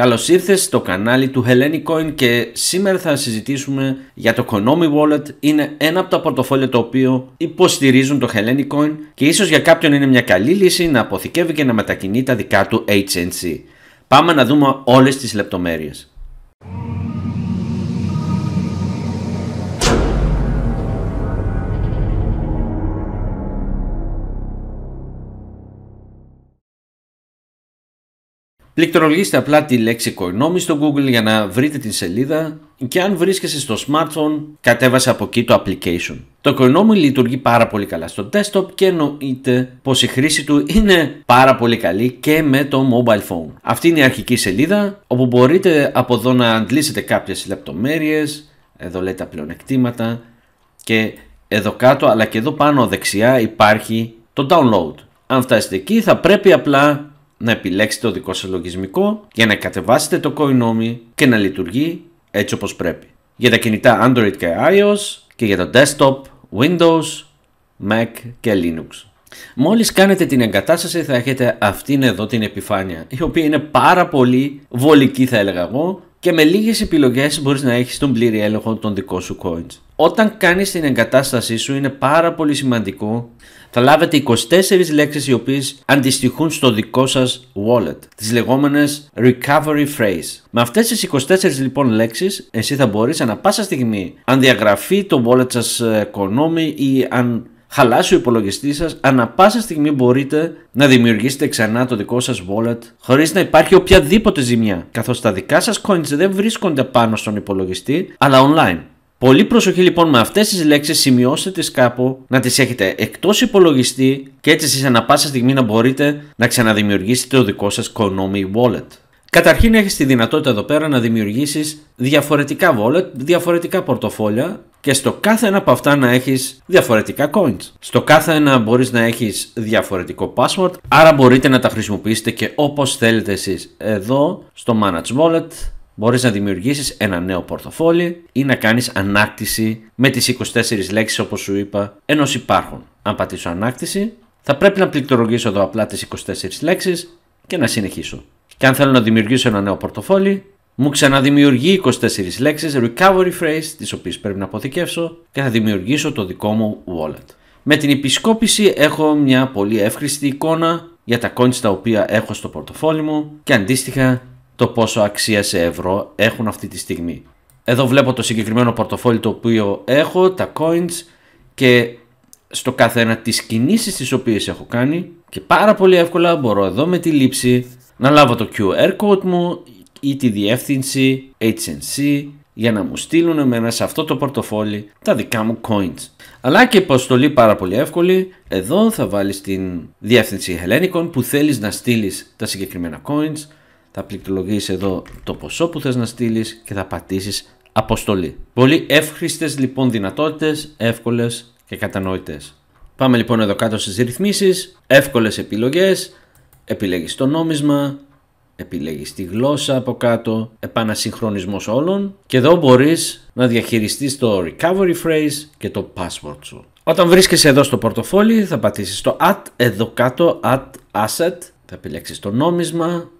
Καλώς ήρθες στο κανάλι του Hellenic Coin και σήμερα θα συζητήσουμε για το Konomi Wallet. Είναι ένα από τα πορτοφόλια το οποίο υποστηρίζουν το Hellenic Coin και ίσως για κάποιον είναι μια καλή λύση να αποθηκεύει και να μετακινεί τα δικά του HNC. Πάμε να δούμε όλες τις λεπτομέρειες. Πληκτρολογήστε απλά τη λέξη Coinomi στο Google για να βρείτε την σελίδα και αν βρίσκεσαι στο smartphone κατέβασε από εκεί το application. Το Coinomi λειτουργεί πάρα πολύ καλά στο desktop και εννοείται πως η χρήση του είναι πάρα πολύ καλή και με το mobile phone. Αυτή είναι η αρχική σελίδα όπου μπορείτε από εδώ να αντλήσετε κάποιες λεπτομέρειες, εδώ λέει τα πλεονεκτήματα και εδώ κάτω αλλά και εδώ πάνω δεξιά υπάρχει το download. Αν φτάσετε εκεί θα πρέπει απλά να επιλέξετε το δικό σας λογισμικό για να κατεβάσετε το Coinomi και να λειτουργεί έτσι όπως πρέπει. Για τα κινητά Android και iOS και για το desktop, Windows, Mac και Linux. Μόλις κάνετε την εγκατάσταση θα έχετε αυτήν εδώ την επιφάνεια η οποία είναι πάρα πολύ βολική θα έλεγα εγώ και με λίγες επιλογές μπορείς να έχεις τον πλήρη έλεγχο των δικών σου coins. Όταν κάνεις την εγκατάστασή σου είναι πάρα πολύ σημαντικό θα λάβετε 24 λέξεις οι οποίες αντιστοιχούν στο δικό σας wallet, τις λεγόμενες recovery phrase. Με αυτές τις 24 λοιπόν λέξεις εσύ θα μπορείς ανα πάσα στιγμή αν διαγραφεί το wallet σας economy ε, ή αν χαλάσει ο υπολογιστής σας, ανά πάσα στιγμή μπορείτε να δημιουργήσετε ξανά το δικό σας wallet χωρίς να υπάρχει οποιαδήποτε ζημιά. καθώς τα δικά σας coins δεν βρίσκονται πάνω στον υπολογιστή, αλλά online. Πολύ προσοχή λοιπόν με αυτές τις λέξεις, σημειώστε τις κάπου, να τις έχετε εκτός υπολογιστή και έτσι σε ανα πάσα στιγμή να μπορείτε να ξαναδημιουργήσετε το δικό σας Konomi Wallet. Καταρχήν έχεις τη δυνατότητα εδώ πέρα να δημιουργήσεις διαφορετικά wallet, διαφορετικά πορτοφόλια και στο κάθε ένα από αυτά να έχεις διαφορετικά coins. Στο κάθε ένα μπορείς να έχεις διαφορετικό password, άρα μπορείτε να τα χρησιμοποιήσετε και όπως θέλετε εσείς εδώ στο Manage Wallet μπορείς να δημιουργήσεις ένα νέο πορτοφόλι ή να κάνεις ανάκτηση με τις 24 λέξεις όπως σου είπα ενώ υπάρχουν. Αν πατήσω ανάκτηση θα πρέπει να πληκτρολογήσω εδώ απλά τις 24 λέξεις και να συνεχίσω. Και αν θέλω να δημιουργήσω ένα νέο πορτοφόλι μου ξαναδημιουργεί 24 λέξεις recovery phrase τις οποίες πρέπει να αποθηκεύσω και θα δημιουργήσω το δικό μου wallet. Με την επισκόπηση έχω μια πολύ εύχρηστη εικόνα για τα coins τα οποία έχω στο πορτοφόλι μου και αντίστοιχα το πόσο αξία σε ευρώ έχουν αυτή τη στιγμή. Εδώ βλέπω το συγκεκριμένο πορτοφόλι το οποίο έχω, τα coins και στο κάθε ένα τις κινήσεις τις οποίες έχω κάνει και πάρα πολύ εύκολα μπορώ εδώ με τη λήψη να λάβω το QR code μου ή τη διεύθυνση HNC για να μου στείλουν εμένα σε αυτό το πορτοφόλι τα δικά μου coins. Αλλά και υποστολή πάρα πολύ εύκολη, εδώ θα βάλεις την διεύθυνση Hellenicon που θέλεις να στείλεις τα συγκεκριμένα coins θα πληκτρολογείς εδώ το ποσό που θες να στείλεις και θα πατήσεις αποστολή. Πολύ εύχριστες λοιπόν δυνατότητες, εύκολες και κατανοητές. Πάμε λοιπόν εδώ κάτω στις ρυθμίσεις, εύκολες επιλογές, επιλέγεις το νόμισμα, επιλέγεις τη γλώσσα από κάτω, επανασυγχρονισμός όλων και εδώ μπορείς να διαχειριστείς το recovery phrase και το password σου. Όταν βρίσκεσαι εδώ στο πορτοφόλι θα πατήσεις το add εδώ κάτω, add asset, θα επιλέξεις το νόμισμα,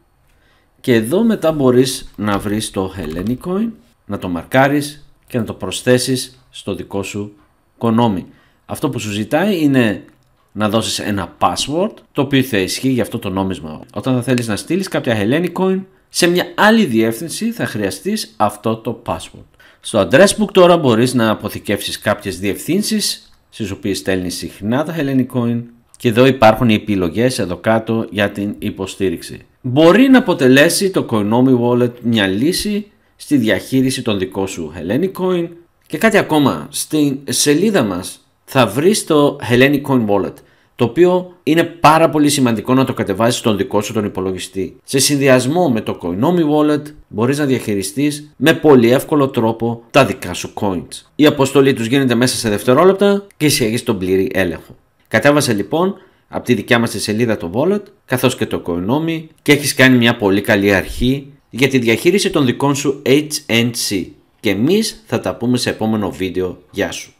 και εδώ μετά μπορείς να βρεις το Hellenic Coin, να το μαρκάρεις και να το προσθέσεις στο δικό σου κονόμι. Αυτό που σου ζητάει είναι να δώσεις ένα password το οποίο θα ισχύει για αυτό το νόμισμα. Όταν θα θέλεις να στείλεις κάποια Hellenic Coin σε μια άλλη διεύθυνση θα χρειαστείς αυτό το password. Στο address book τώρα μπορείς να αποθηκεύσεις κάποιες διευθύνσεις στις οποίες στέλνεις συχνά τα Hellenic Coin και εδώ υπάρχουν οι επιλογές εδώ κάτω για την υποστήριξη. Μπορεί να αποτελέσει το Coinomi Wallet μια λύση στη διαχείριση των δικών σου Hellenic Coin και κάτι ακόμα, στην σελίδα μας θα βρεις το Hellenic Coin Wallet το οποίο είναι πάρα πολύ σημαντικό να το κατεβάσεις στον δικό σου τον υπολογιστή. Σε συνδυασμό με το Coinomi Wallet μπορείς να διαχειριστείς με πολύ εύκολο τρόπο τα δικά σου coins. Η αποστολή τους γίνεται μέσα σε δευτερόλεπτα και έχεις τον πλήρη έλεγχο. Κατέβασε λοιπόν από τη δικιά μας τη σελίδα το wallet καθώς και το Coinomi και έχεις κάνει μια πολύ καλή αρχή για τη διαχείριση των δικών σου HNC και εμείς θα τα πούμε σε επόμενο βίντεο. Γεια σου!